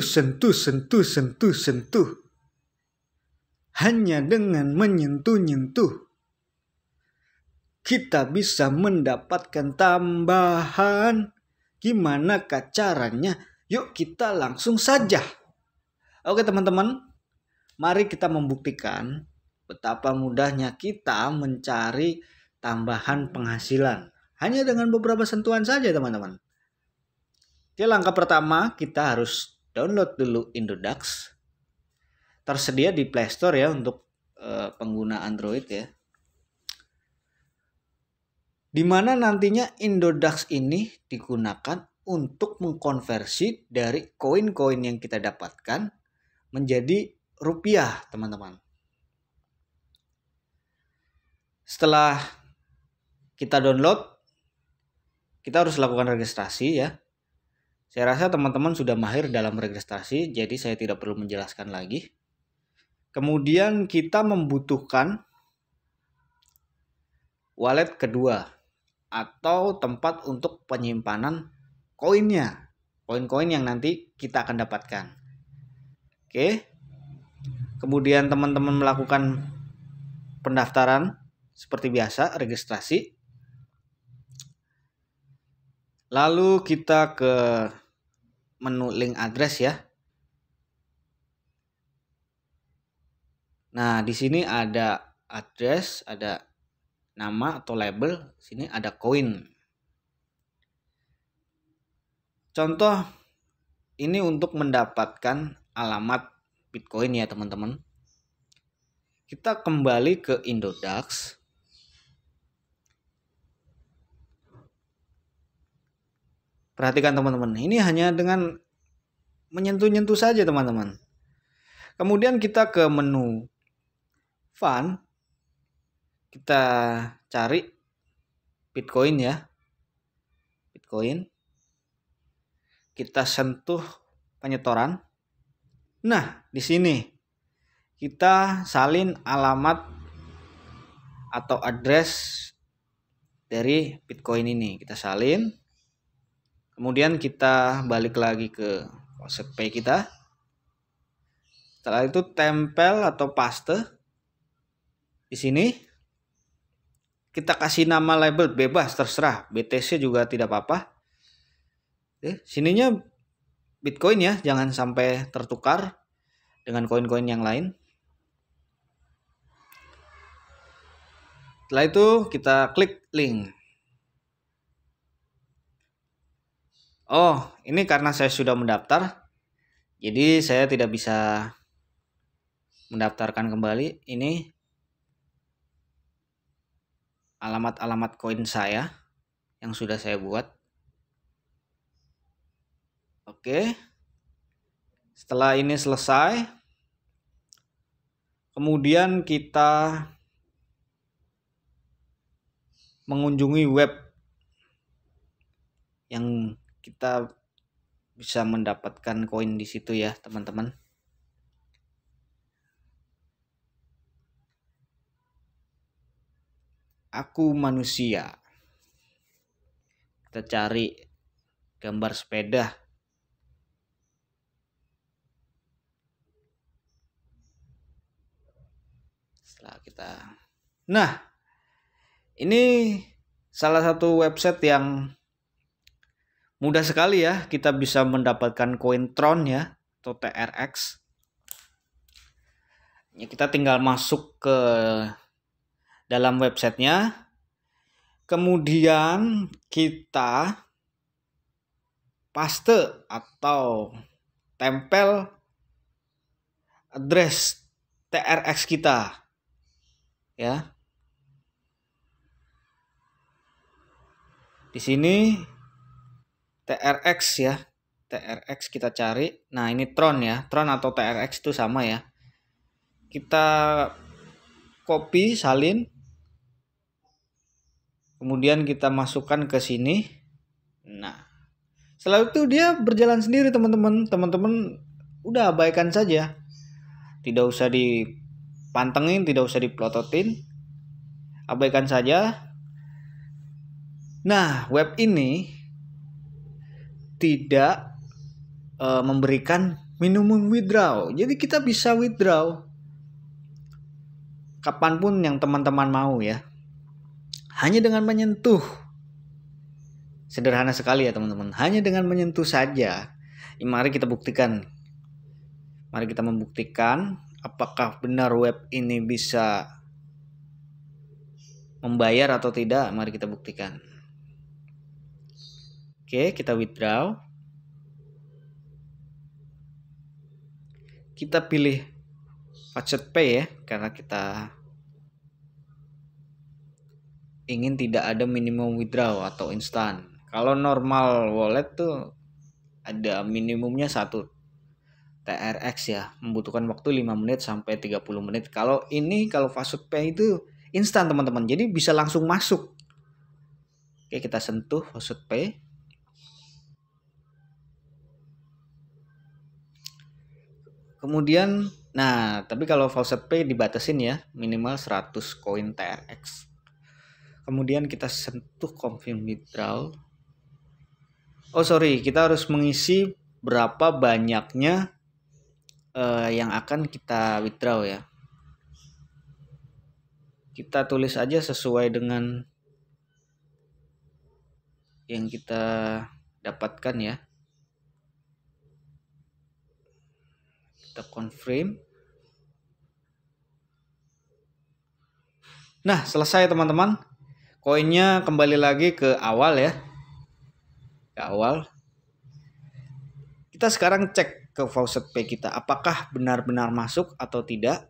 sentuh, sentuh, sentuh, sentuh, sentuh. Hanya dengan menyentuh-nyentuh, kita bisa mendapatkan tambahan. Gimana caranya? Yuk kita langsung saja. Oke teman-teman, mari kita membuktikan betapa mudahnya kita mencari tambahan penghasilan. Hanya dengan beberapa sentuhan saja teman-teman. Oke langkah pertama kita harus download dulu Indodax, Tersedia di Play Store ya untuk uh, pengguna Android ya. Dimana nantinya Indodax ini digunakan untuk mengkonversi dari koin-koin yang kita dapatkan menjadi rupiah, teman-teman. Setelah kita download, kita harus lakukan registrasi ya saya rasa teman-teman sudah mahir dalam registrasi, jadi saya tidak perlu menjelaskan lagi. Kemudian kita membutuhkan wallet kedua atau tempat untuk penyimpanan koinnya, koin-koin yang nanti kita akan dapatkan. Oke. Kemudian teman-teman melakukan pendaftaran seperti biasa, registrasi. Lalu kita ke menu link address ya. Nah, di sini ada address, ada nama atau label, sini ada koin. Contoh ini untuk mendapatkan alamat Bitcoin ya, teman-teman. Kita kembali ke Indodax. Perhatikan teman-teman, ini hanya dengan menyentuh-nyentuh saja teman-teman. Kemudian kita ke menu fun. Kita cari Bitcoin ya. Bitcoin. Kita sentuh penyetoran. Nah, di sini kita salin alamat atau address dari Bitcoin ini. Kita salin Kemudian kita balik lagi ke konsep P kita. Setelah itu tempel atau paste di sini kita kasih nama label bebas terserah BTC juga tidak apa-apa Oke, eh, sininya Bitcoin ya jangan sampai tertukar dengan koin-koin yang lain setelah itu kita klik link Oh, ini karena saya sudah mendaftar. Jadi saya tidak bisa mendaftarkan kembali ini alamat-alamat koin saya yang sudah saya buat. Oke. Setelah ini selesai, kemudian kita mengunjungi web yang kita bisa mendapatkan koin di situ ya teman-teman aku manusia kita cari gambar sepeda setelah kita nah ini salah satu website yang mudah sekali ya kita bisa mendapatkan koin Tron ya atau TRX. Ya, kita tinggal masuk ke dalam websitenya. Kemudian kita paste atau tempel address TRX kita. Ya. Di sini TRX ya. TRX kita cari. Nah, ini Tron ya. Tron atau TRX itu sama ya. Kita copy, salin. Kemudian kita masukkan ke sini. Nah, setelah itu dia berjalan sendiri teman-teman. Teman-teman udah abaikan saja. Tidak usah dipantengin, tidak usah diplototin. Abaikan saja. Nah, web ini tidak uh, memberikan minimum withdraw. Jadi kita bisa withdraw kapanpun yang teman-teman mau ya. Hanya dengan menyentuh. Sederhana sekali ya teman-teman. Hanya dengan menyentuh saja. Mari kita buktikan. Mari kita membuktikan apakah benar web ini bisa membayar atau tidak. Mari kita buktikan. Oke, kita withdraw. Kita pilih budget pay ya, karena kita ingin tidak ada minimum withdraw atau instan. Kalau normal wallet tuh ada minimumnya satu TRX ya, membutuhkan waktu 5 menit sampai 30 menit. Kalau ini kalau Fasut Pay itu instan teman-teman. Jadi bisa langsung masuk. Oke, kita sentuh Fasut Pay. Kemudian nah, tapi kalau faucet pay dibatasin ya, minimal 100 koin TRX. Kemudian kita sentuh confirm withdrawal. Oh sorry, kita harus mengisi berapa banyaknya uh, yang akan kita withdraw ya. Kita tulis aja sesuai dengan yang kita dapatkan ya. kita confirm nah selesai teman-teman koinnya kembali lagi ke awal ya ke awal kita sekarang cek ke faucet P kita apakah benar-benar masuk atau tidak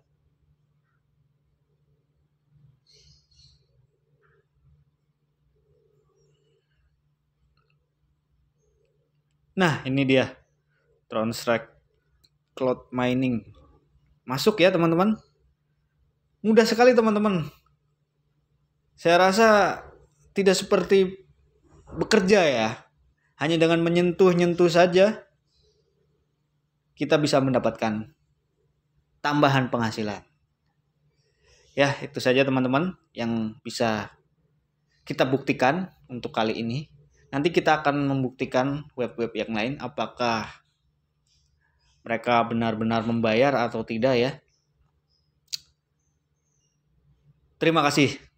Nah, ini dia. Tron Strike cloud mining. Masuk ya teman-teman. Mudah sekali teman-teman. Saya rasa tidak seperti bekerja ya. Hanya dengan menyentuh-nyentuh saja kita bisa mendapatkan tambahan penghasilan. Ya, itu saja teman-teman yang bisa kita buktikan untuk kali ini. Nanti kita akan membuktikan web-web yang lain apakah mereka benar-benar membayar atau tidak ya. Terima kasih.